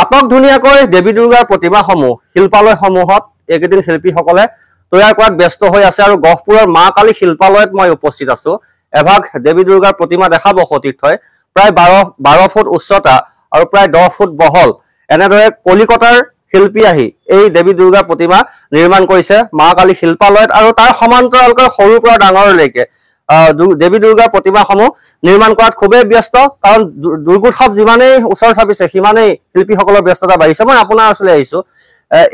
আটক ধুনীয়াকৈ দেৱী দুৰ্গাৰ প্ৰতিমাসমূহ শিল্পালয়সমূহত এইকেইদিন শিল্পীসকলে তৈয়াৰ কৰাত ব্যস্ত হৈ আছে আৰু গহপুৰৰ মা কালী শিল্পালয়ত মই উপস্থিত আছো এভাগ দেৱী দুৰ্গাৰ প্ৰতিমা দেখাব সতীৰ্থই প্ৰায় বাৰ বাৰ ফুট উচ্চতা আৰু প্ৰায় দহ ফুট বহল এনেদৰে কলিকতাৰ শিল্পী আহি এই দেৱী দুৰ্গাৰ প্ৰতিমা নিৰ্মাণ কৰিছে মা কালী শিল্পালয়ত আৰু তাৰ সমান্তৰালকৈ সৰুৰ পৰা ডাঙৰলৈকে দেৱী দুৰ্গাৰ প্ৰতিমাসমূহ নিৰ্মাণ কৰাত খুবেই ব্যস্ত কাৰণ দুৰ্গোৎসৱ যিমানেই ওচৰ চাপিছে সিমানেই শিল্পীসকলৰ ব্যস্ততা বাঢ়িছে মই আপোনাৰ ওচৰলৈ আহিছোঁ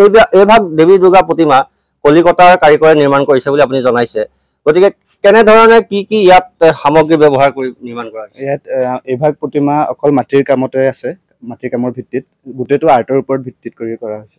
এই এইভাগ দেৱী দুৰ্গা প্ৰতিমা কলিকতাৰ কাৰিকৰে নিৰ্মাণ কৰিছে বুলি আপুনি জনাইছে গতিকে কেনেধৰণে কি কি ইয়াত সামগ্ৰী ব্যৱহাৰ কৰি নিৰ্মাণ কৰা এইভাগ প্ৰতিমা অকল মাটিৰ কামতে আছে মাটিৰ কামৰ ভিত্তিত গোটেইটো আৰ্টৰ ওপৰত ভিত্তিত কৰি কৰা হৈছে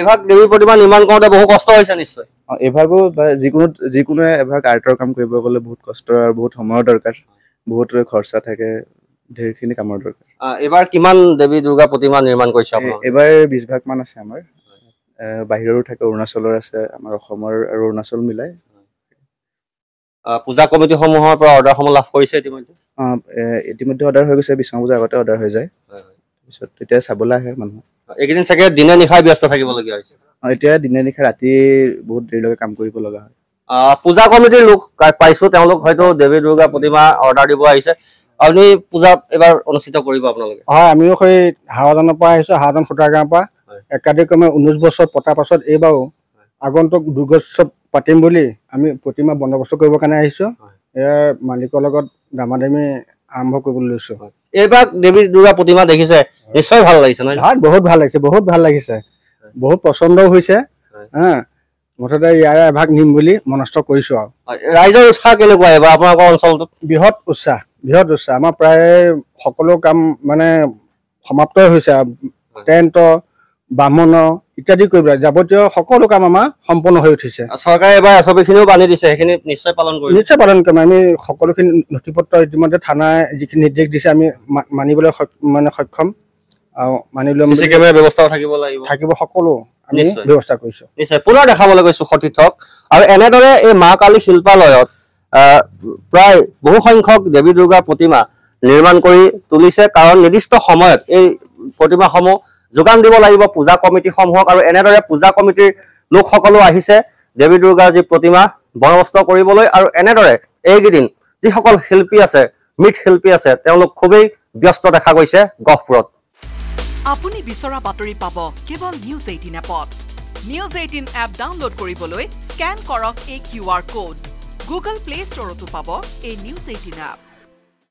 এভাগ দেৱী প্ৰতিমা নিৰ্মাণ কৰোঁতে বহু কষ্ট হৈছে নিশ্চয় এভাগো বা যিকোনো যিকোনোৱে এভাগ আৰ্টৰ কাম কৰিব গ'লে বহুত কষ্ট আৰু বহুত সময়ৰ দৰকাৰ বহুত খৰচা থাকে ঢেৰখিনি কামৰ দৰকাৰ এইবাৰ কিমান দেৱী দুৰ্গা প্ৰতিমা নিৰ্মাণ কৰিছে এইবাৰ বিশ ভাগমান আছে আমাৰ বাহিৰৰো থাকে অৰুণাচলৰ আছে আমাৰ অসমৰ আৰু অৰুণাচল মিলাই পূজা কমিটিসমূহৰ পৰা অৰ্ডাৰসমূহ লাভ কৰিছে ইতিমধ্যে অঁ ইতিমধ্যে অৰ্ডাৰ হৈ গৈছে বিশ্ব পূজাৰ আগতে অৰ্ডাৰ হৈ যায় তাৰপিছত তেতিয়া চাবলৈ আহে মানুহ এইকেইদিন চাগে দিনে নিশাই ব্যস্ত থাকিবলগীয়া হৈছে এতিয়া দিনে নিশাই ৰাতি বহুত দেৰিলৈকে কাম কৰিব লগা হয় পূজা কমিটিৰ লোক পাইছো তেওঁলোক হয়তো দেৱী দুৰ্গা প্ৰতিমা অৰ্ডাৰ দিব আহিছে আপুনি পূজা এইবাৰ অনুষ্ঠিত কৰিব আপোনালোকে হয় আমিও সেই হাৱাজানৰ পৰা আহিছো হাৱাজান খুটাৰ গাঁৱৰ পৰা একাধিক্ৰমে ঊনৈছ বছৰ পতাৰ পাছত এইবাৰো আগন্তুক দুৰ্গোৎসৱ পাতিম বুলি আমি প্ৰতিমা বন্দবস্ত কৰিবৰ কাৰণে আহিছো এয়াৰ মালিকৰ লগত দামাদামী আৰম্ভ কৰিবলৈ লৈছো এইবাৰ দেৱী দুৰ্গা প্ৰতিমা দেখিছে নিশ্চয় ভাল লাগিছে নহয় বহুত ভাল লাগিছে বহুত ভাল লাগিছে বহুত পচন্দও হৈছে মুঠতে ইয়াৰে এভাগ নিম বুলি মনস্থ কৰিছো আৰু ৰাইজৰ উৎসাহ কেনেকুৱা এইবাৰ আপোনালোকৰ অঞ্চলটো বৃহৎ উৎসাহ বৃহৎ উৎসাহ আমাৰ প্ৰায় সকলো কাম মানে সমাপ্তই হৈছে টেণ্টৰ বামন ইত্যাদি কৰিব যাৱতীয় সকলো কাম আমাৰ সম্পন্ন হৈ উঠিছে চৰকাৰে এবাৰ আঁচনিখিনিও বান্ধি দিছে সেইখিনি নিশ্চয় পালন কৰিম নিশ্চয় পালন কৰিম আমি সকলোখিনি নথি পত্ৰ ইতিমধ্যে থানাই যিখিনি নিৰ্দেশ দিছে আমি মানিবলৈ মানে সক্ষম মানি লৈ কেমেৰা থাকিব লাগিব থাকিব সকলো ব্যৱস্থা কৰিছো নিশ্চয় পুনৰ দেখাবলৈ গৈছোঁ সতীৰ্থক আৰু এনেদৰে এই মা কালী শিল্পালয়ত প্ৰায় বহু সংখ্যক দেৱী দুৰ্গা প্ৰতিমা নিৰ্মাণ কৰি তুলিছে কাৰণ নিৰ্দিষ্ট সময়ত এই প্ৰতিমাসমূহ যোগান দিব লাগিব পূজা কমিটিসমূহক আৰু এনেদৰে পূজা কমিটিৰ লোকসকলো আহিছে দেৱী দুৰ্গাৰ যি প্ৰতিমা বন্দবস্ত কৰিবলৈ আৰু এনেদৰে এইকেইদিন যিসকল শিল্পী আছে মৃৎশিল্পী আছে তেওঁলোক খুবেই ব্যস্ত দেখা গৈছে গহপুৰত আপুনি বিচৰা বাতৰি পাব কেৱল নিউজ এইটিন এপত নিউজ এইটিন এপ ডাউনলোড কৰিবলৈ স্কেন কৰক এই Q R code Google play ষ্টৰতো পাব এই নিউজ এইটিন এপ